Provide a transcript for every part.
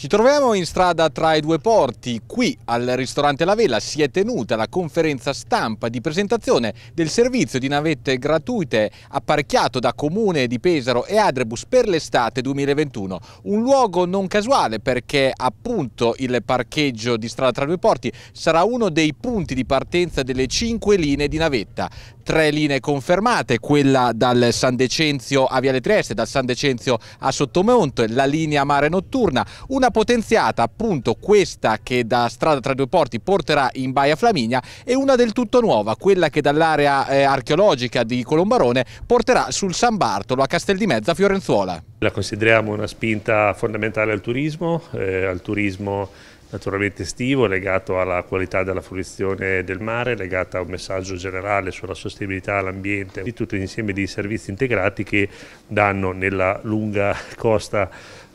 Ci troviamo in strada tra i due porti. Qui al ristorante La Vela si è tenuta la conferenza stampa di presentazione del servizio di navette gratuite apparecchiato da Comune di Pesaro e Adrebus per l'estate 2021. Un luogo non casuale perché appunto il parcheggio di strada tra i due porti sarà uno dei punti di partenza delle cinque linee di navetta. Tre linee confermate, quella dal San Decenzio a Viale Trieste, dal San Decenzio a Sottomonte, la linea Mare Notturna, una potenziata appunto questa che da strada tra due porti porterà in Baia Flaminia e una del tutto nuova, quella che dall'area eh, archeologica di Colombarone porterà sul San Bartolo a Castel di Mezza Fiorenzuola. La consideriamo una spinta fondamentale al turismo, eh, al turismo naturalmente estivo, legato alla qualità della fruizione del mare, legata a un messaggio generale sulla sostenibilità, all'ambiente, di tutto un insieme di servizi integrati che danno nella lunga costa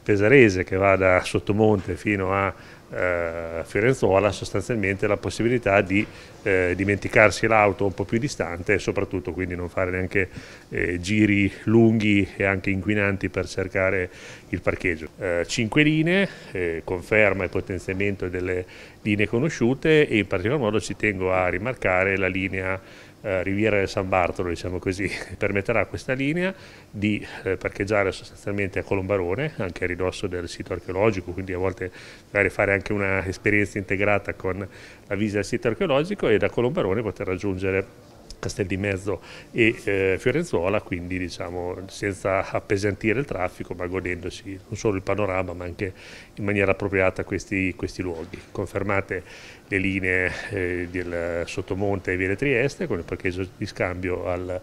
pesarese che va da Sottomonte fino a eh, Fiorenzuola sostanzialmente la possibilità di eh, dimenticarsi l'auto un po' più distante e soprattutto quindi non fare neanche eh, giri lunghi e anche inquinanti per cercare il parcheggio. Eh, cinque linee, eh, conferma e potenziamento delle linee conosciute e in particolar modo ci tengo a rimarcare la linea eh, Riviera del San Bartolo, diciamo così, permetterà a questa linea di eh, parcheggiare sostanzialmente a Colombarone, anche a ridosso del sito archeologico, quindi a volte magari fare anche un'esperienza integrata con la visita al sito archeologico e da Colombarone poter raggiungere Castel di Mezzo e eh, Fiorenzuola, quindi diciamo senza appesantire il traffico ma godendosi non solo il panorama ma anche in maniera appropriata questi, questi luoghi. Confermate le linee eh, del Sottomonte e Viene Trieste con il parcheggio di scambio al,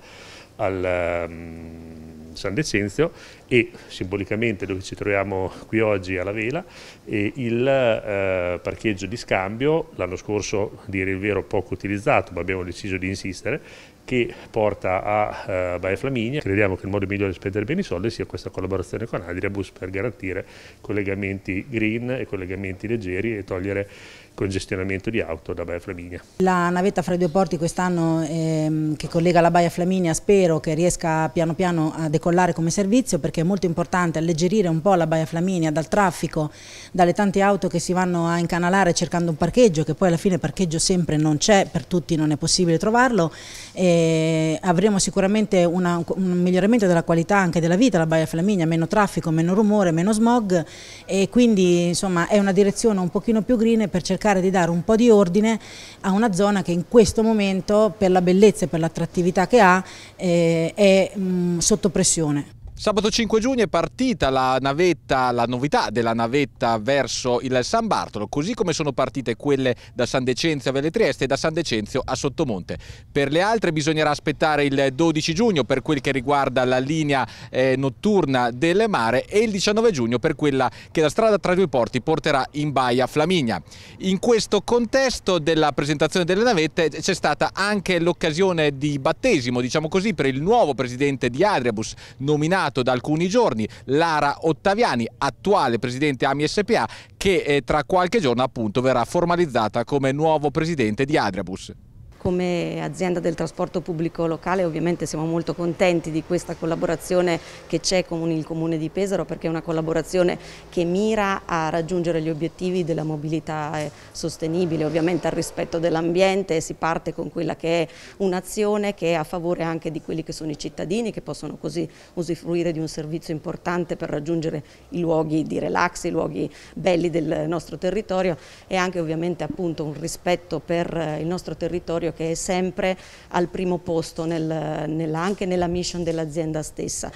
al um, San Decenzio e simbolicamente dove ci troviamo qui oggi alla Vela il eh, parcheggio di scambio, l'anno scorso a dire il vero poco utilizzato ma abbiamo deciso di insistere, che porta a eh, Baia Flaminia. Crediamo che il modo migliore di spendere bene i soldi sia questa collaborazione con Adriabus per garantire collegamenti green e collegamenti leggeri e togliere congestionamento di auto da Baia Flaminia. La navetta fra i due porti quest'anno ehm, che collega la Baia Flaminia spero che riesca piano piano a decollare come servizio perché è molto importante alleggerire un po' la Baia Flaminia dal traffico, dalle tante auto che si vanno a incanalare cercando un parcheggio che poi alla fine parcheggio sempre non c'è, per tutti non è possibile trovarlo. E avremo sicuramente una, un miglioramento della qualità anche della vita, la Baia Flaminia, meno traffico, meno rumore, meno smog e quindi insomma è una direzione un pochino più green per cercare di dare un po' di ordine a una zona che in questo momento per la bellezza e per l'attrattività che ha eh, è mh, mm, sotto pressione. Sabato 5 giugno è partita la navetta, la novità della navetta verso il San Bartolo, così come sono partite quelle da San Decenzio a Velle Trieste e da San Decenzio a Sottomonte. Per le altre bisognerà aspettare il 12 giugno per quel che riguarda la linea eh, notturna delle mare e il 19 giugno per quella che la strada tra i due porti porterà in Baia Flaminia. In questo contesto della presentazione delle navette c'è stata anche l'occasione di battesimo, diciamo così, per il nuovo presidente di Adriabus nominato nominato da alcuni giorni Lara Ottaviani, attuale presidente AMI SPA, che eh, tra qualche giorno appunto verrà formalizzata come nuovo presidente di Adriabus. Come azienda del trasporto pubblico locale ovviamente siamo molto contenti di questa collaborazione che c'è con il Comune di Pesaro perché è una collaborazione che mira a raggiungere gli obiettivi della mobilità eh, sostenibile, ovviamente al rispetto dell'ambiente si parte con quella che è un'azione che è a favore anche di quelli che sono i cittadini che possono così usufruire di un servizio importante per raggiungere i luoghi di relax, i luoghi belli del nostro territorio e anche ovviamente appunto un rispetto per eh, il nostro territorio che è sempre al primo posto nel, nel, anche nella mission dell'azienda stessa.